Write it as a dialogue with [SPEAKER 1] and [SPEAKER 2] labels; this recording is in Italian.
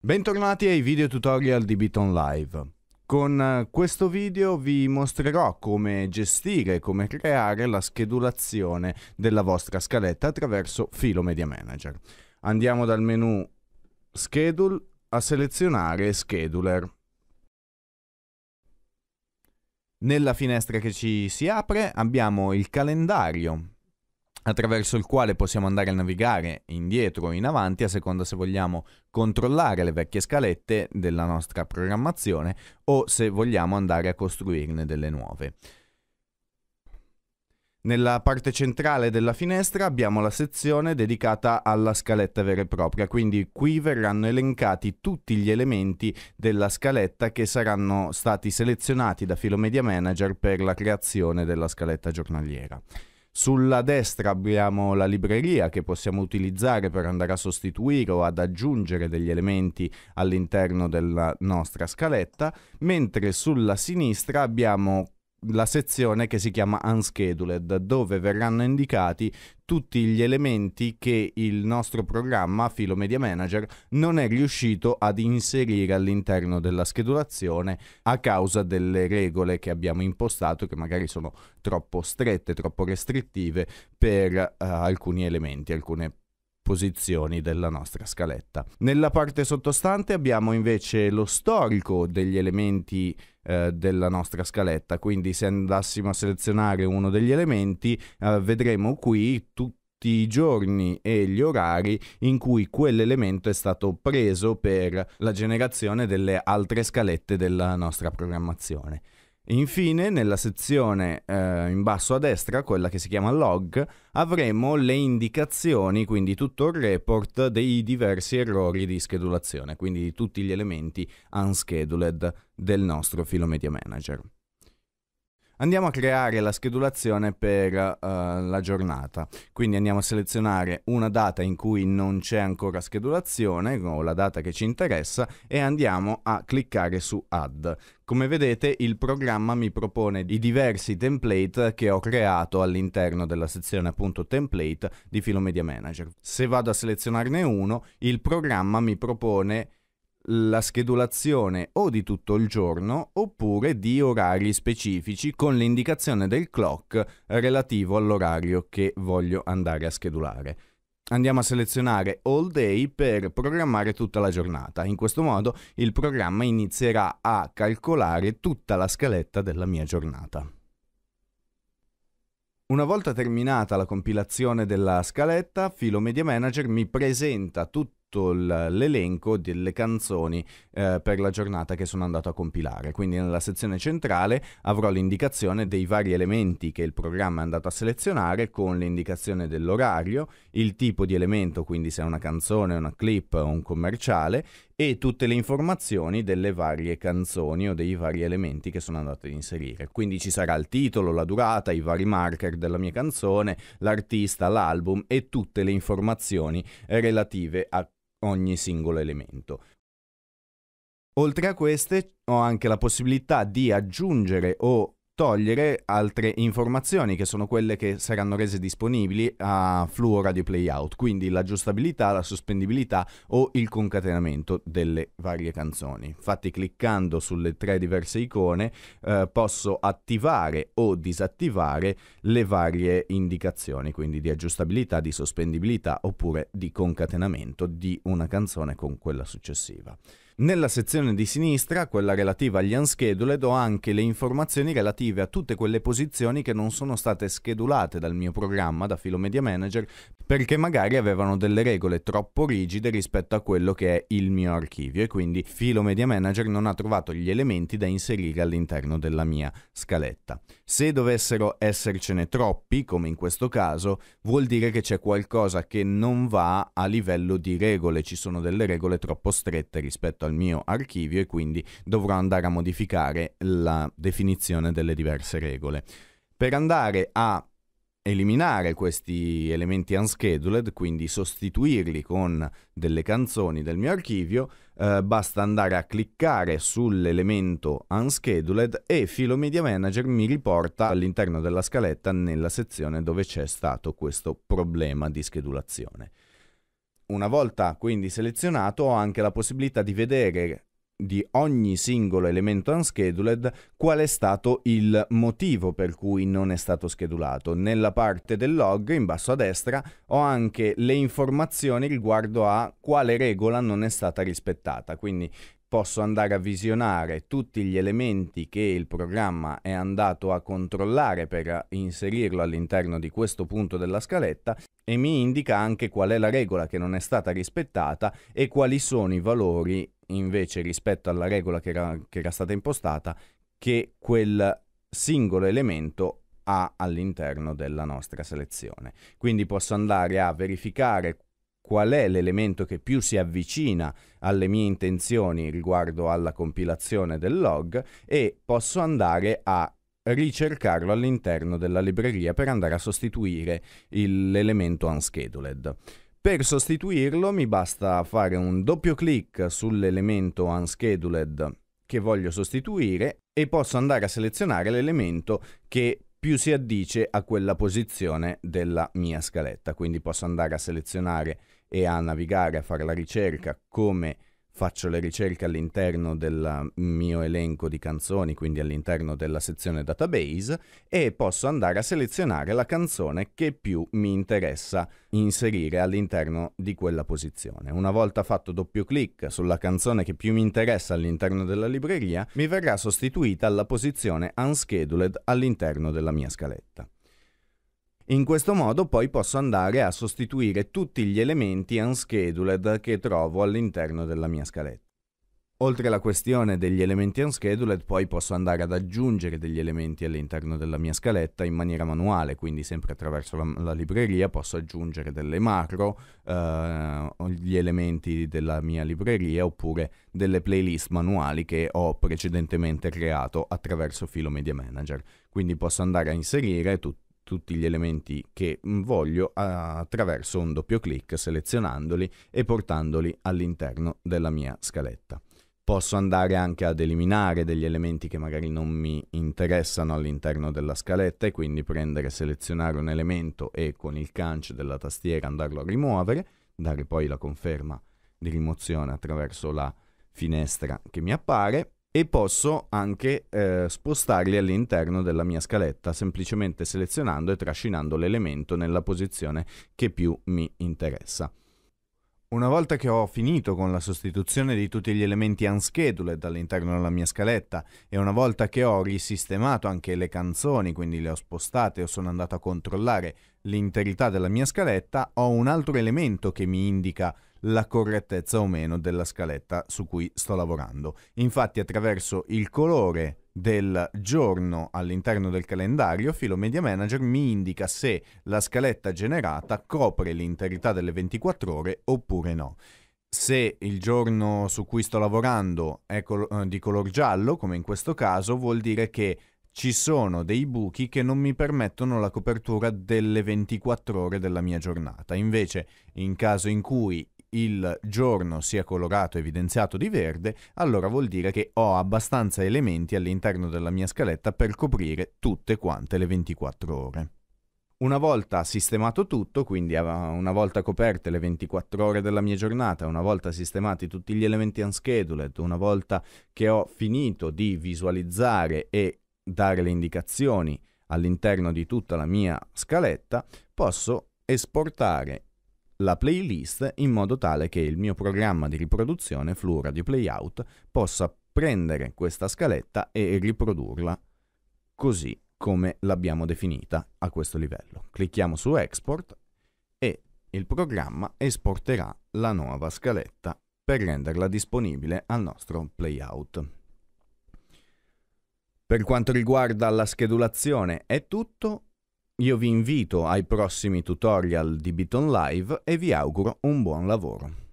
[SPEAKER 1] Bentornati ai video tutorial di Biton Live. Con eh, questo video vi mostrerò come gestire e come creare la schedulazione della vostra scaletta attraverso Filo Media Manager. Andiamo dal menu Schedule a selezionare Scheduler. Nella finestra che ci si apre abbiamo il calendario attraverso il quale possiamo andare a navigare indietro o in avanti a seconda se vogliamo controllare le vecchie scalette della nostra programmazione o se vogliamo andare a costruirne delle nuove. Nella parte centrale della finestra abbiamo la sezione dedicata alla scaletta vera e propria, quindi qui verranno elencati tutti gli elementi della scaletta che saranno stati selezionati da Filomedia Manager per la creazione della scaletta giornaliera. Sulla destra abbiamo la libreria che possiamo utilizzare per andare a sostituire o ad aggiungere degli elementi all'interno della nostra scaletta, mentre sulla sinistra abbiamo la sezione che si chiama Unscheduled, dove verranno indicati tutti gli elementi che il nostro programma Filo Media Manager non è riuscito ad inserire all'interno della schedulazione a causa delle regole che abbiamo impostato che magari sono troppo strette, troppo restrittive per uh, alcuni elementi, alcune persone posizioni della nostra scaletta. Nella parte sottostante abbiamo invece lo storico degli elementi eh, della nostra scaletta, quindi se andassimo a selezionare uno degli elementi eh, vedremo qui tutti i giorni e gli orari in cui quell'elemento è stato preso per la generazione delle altre scalette della nostra programmazione. Infine, nella sezione eh, in basso a destra, quella che si chiama log, avremo le indicazioni, quindi tutto il report dei diversi errori di schedulazione, quindi tutti gli elementi unscheduled del nostro filo media Manager andiamo a creare la schedulazione per uh, la giornata. Quindi andiamo a selezionare una data in cui non c'è ancora schedulazione o la data che ci interessa e andiamo a cliccare su Add. Come vedete il programma mi propone i diversi template che ho creato all'interno della sezione appunto template di Filomedia Manager. Se vado a selezionarne uno, il programma mi propone la schedulazione o di tutto il giorno oppure di orari specifici con l'indicazione del clock relativo all'orario che voglio andare a schedulare. Andiamo a selezionare All Day per programmare tutta la giornata. In questo modo il programma inizierà a calcolare tutta la scaletta della mia giornata. Una volta terminata la compilazione della scaletta, Filo Media Manager mi presenta tutto tutto l'elenco delle canzoni eh, per la giornata che sono andato a compilare. Quindi nella sezione centrale avrò l'indicazione dei vari elementi che il programma è andato a selezionare con l'indicazione dell'orario, il tipo di elemento, quindi se è una canzone, una clip o un commerciale e tutte le informazioni delle varie canzoni o dei vari elementi che sono andato ad inserire. Quindi ci sarà il titolo, la durata, i vari marker della mia canzone, l'artista, l'album e tutte le informazioni relative a ogni singolo elemento. Oltre a queste ho anche la possibilità di aggiungere o togliere altre informazioni che sono quelle che saranno rese disponibili a Fluo Radio Playout, quindi l'aggiustabilità, la sospendibilità o il concatenamento delle varie canzoni. Infatti cliccando sulle tre diverse icone eh, posso attivare o disattivare le varie indicazioni, quindi di aggiustabilità, di sospendibilità oppure di concatenamento di una canzone con quella successiva. Nella sezione di sinistra, quella relativa agli unscheduled, ho anche le informazioni relative a tutte quelle posizioni che non sono state schedulate dal mio programma, da Filomedia Manager, perché magari avevano delle regole troppo rigide rispetto a quello che è il mio archivio e quindi Filomedia Manager non ha trovato gli elementi da inserire all'interno della mia scaletta. Se dovessero essercene troppi, come in questo caso, vuol dire che c'è qualcosa che non va a livello di regole, ci sono delle regole troppo strette rispetto a al mio archivio e quindi dovrò andare a modificare la definizione delle diverse regole. Per andare a eliminare questi elementi unscheduled, quindi sostituirli con delle canzoni del mio archivio, eh, basta andare a cliccare sull'elemento unscheduled e Filo Media Manager mi riporta all'interno della scaletta nella sezione dove c'è stato questo problema di schedulazione una volta quindi selezionato ho anche la possibilità di vedere di ogni singolo elemento unscheduled qual è stato il motivo per cui non è stato schedulato. Nella parte del log in basso a destra ho anche le informazioni riguardo a quale regola non è stata rispettata, quindi posso andare a visionare tutti gli elementi che il programma è andato a controllare per inserirlo all'interno di questo punto della scaletta e mi indica anche qual è la regola che non è stata rispettata e quali sono i valori invece rispetto alla regola che era, che era stata impostata che quel singolo elemento ha all'interno della nostra selezione. Quindi posso andare a verificare qual è l'elemento che più si avvicina alle mie intenzioni riguardo alla compilazione del log e posso andare a ricercarlo all'interno della libreria per andare a sostituire il, l'elemento unscheduled. Per sostituirlo mi basta fare un doppio clic sull'elemento unscheduled che voglio sostituire e posso andare a selezionare l'elemento che più si addice a quella posizione della mia scaletta. Quindi posso andare a selezionare e a navigare, a fare la ricerca, come faccio le ricerche all'interno del mio elenco di canzoni, quindi all'interno della sezione database, e posso andare a selezionare la canzone che più mi interessa inserire all'interno di quella posizione. Una volta fatto doppio clic sulla canzone che più mi interessa all'interno della libreria, mi verrà sostituita la posizione unscheduled all'interno della mia scaletta. In questo modo poi posso andare a sostituire tutti gli elementi unscheduled che trovo all'interno della mia scaletta. Oltre alla questione degli elementi unscheduled, poi posso andare ad aggiungere degli elementi all'interno della mia scaletta in maniera manuale, quindi sempre attraverso la, la libreria posso aggiungere delle macro, eh, gli elementi della mia libreria oppure delle playlist manuali che ho precedentemente creato attraverso Filo Media Manager. Quindi posso andare a inserire tutti tutti gli elementi che mm, voglio attraverso un doppio clic selezionandoli e portandoli all'interno della mia scaletta. Posso andare anche ad eliminare degli elementi che magari non mi interessano all'interno della scaletta e quindi prendere, selezionare un elemento e con il canc della tastiera andarlo a rimuovere, dare poi la conferma di rimozione attraverso la finestra che mi appare e posso anche eh, spostarli all'interno della mia scaletta semplicemente selezionando e trascinando l'elemento nella posizione che più mi interessa. Una volta che ho finito con la sostituzione di tutti gli elementi unscheduled all'interno della mia scaletta e una volta che ho risistemato anche le canzoni, quindi le ho spostate o sono andato a controllare l'interità della mia scaletta, ho un altro elemento che mi indica la correttezza o meno della scaletta su cui sto lavorando. Infatti attraverso il colore del giorno all'interno del calendario, Filo Media Manager mi indica se la scaletta generata copre l'interità delle 24 ore oppure no. Se il giorno su cui sto lavorando è col- eh, di color giallo, come in questo caso, vuol dire che ci sono dei buchi che non mi permettono la copertura delle 24 ore della mia giornata. Invece, in caso in cui il giorno sia colorato evidenziato di verde, allora vuol dire che ho abbastanza elementi all'interno della mia scaletta per coprire tutte quante le 24 ore. Una volta sistemato tutto, quindi una volta coperte le 24 ore della mia giornata, una volta sistemati tutti gli elementi unscheduled, una volta che ho finito di visualizzare e dare le indicazioni all'interno di tutta la mia scaletta, posso esportare la playlist in modo tale che il mio programma di riproduzione Flow Radio Playout possa prendere questa scaletta e riprodurla così come l'abbiamo definita a questo livello. Clicchiamo su Export e il programma esporterà la nuova scaletta per renderla disponibile al nostro playout. Per quanto riguarda la schedulazione è tutto, io vi invito ai prossimi tutorial di Biton Live e vi auguro un buon lavoro.